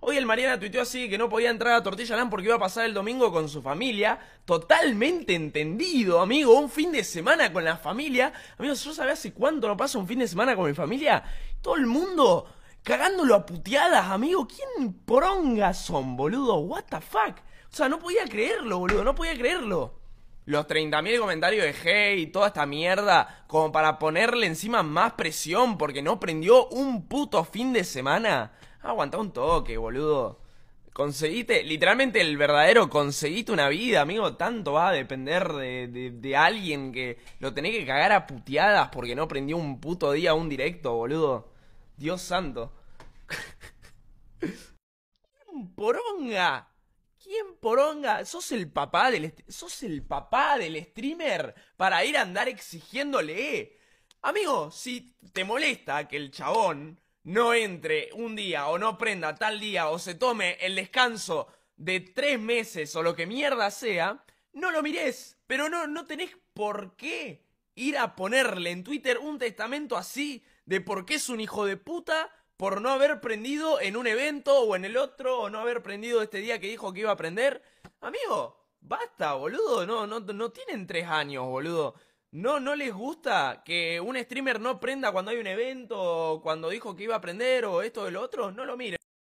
Hoy el Mariana tuiteó así que no podía entrar a Tortilla Land porque iba a pasar el domingo con su familia. Totalmente entendido, amigo. Un fin de semana con la familia. Amigos, yo sabía hace cuánto no pasa un fin de semana con mi familia. Todo el mundo cagándolo a puteadas, amigo. ¿Quién poronga son, boludo? What the fuck? O sea, no podía creerlo, boludo. No podía creerlo los 30.000 comentarios de hey y toda esta mierda como para ponerle encima más presión porque no prendió un puto fin de semana aguantado un toque, boludo. Conseguiste, literalmente el verdadero, conseguiste una vida, amigo. Tanto va a depender de, alguien que lo tenés que cagar a puteadas porque no prendió un puto día un directo, boludo. Dios santo. ¿Quién poronga? ¿Quién poronga? ¿Sos el papá del, sos el papá del streamer para ir a andar exigiéndole? Amigo, si te molesta que el chabón no entre un día o no prenda tal día o se tome el descanso de tres meses o lo que mierda sea, no lo mires. Pero no, no tenés por qué ir a ponerle en Twitter un testamento así de por qué es un hijo de puta por no haber prendido en un evento o en el otro o no haber prendido este día que dijo que iba a prender. Amigo, basta, boludo. No, no, no tienen tres años, boludo. No, no les gusta que un streamer no prenda cuando hay un evento, cuando dijo que iba a prender o esto o el otro, no lo miren.